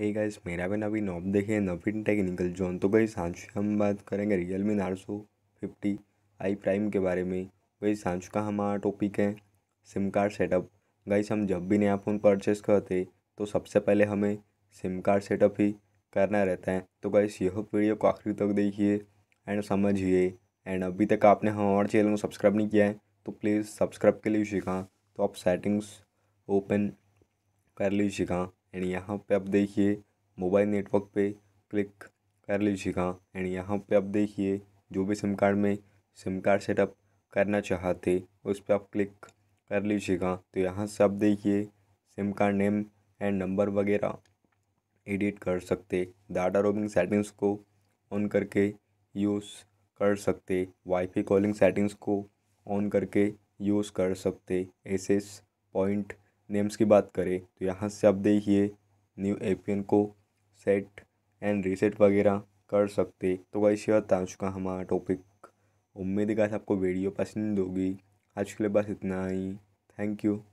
हे hey guys मेरा भी नवीन knob देखिए नवीन टेक्निकल जोन तो गई सांच हम बात करेंगे Realme Narzo fifty I Prime के बारे में गई सांच का हमारा टॉपिक है सिम कार्ड सेटअप गाइस हम जब भी नया फ़ोन परचेस करते तो सबसे पहले हमें सिम कार्ड सेटअप ही करना रहता है तो गाइस यह वीडियो को आखिर तक देखिए एंड समझिए एंड अभी तक आपने हमारे चैनल को सब्सक्राइब नहीं किया है तो प्लीज़ सब्सक्राइब के लिए सीखा तो आप सेटिंग्स ओपन कर लीजिएगा एंड यहाँ पे आप देखिए मोबाइल नेटवर्क पे क्लिक कर लीजिएगा एंड यहाँ पे आप देखिए जो भी सिम कार्ड में सिम कार्ड सेटअप करना चाहते उस पर आप क्लिक कर लीजिएगा तो यहाँ से आप देखिए sim card name and number वगैरह एडिट कर सकते डाटा रोमिंग सेटिंग्स को ऑन करके यूज़ कर सकते वाईफाई कॉलिंग सेटिंग्स को ऑन करके यूज़ कर सकते एसेस पॉइंट नेम्स की बात करें तो यहाँ से आप देखिए न्यू एपियन को सेट एंड रीसेट वगैरह कर सकते तो वैसे बता चुका हमारा टॉपिक उम्मीद है आपको वीडियो पसंद होगी आज के लिए बस इतना ही थैंक यू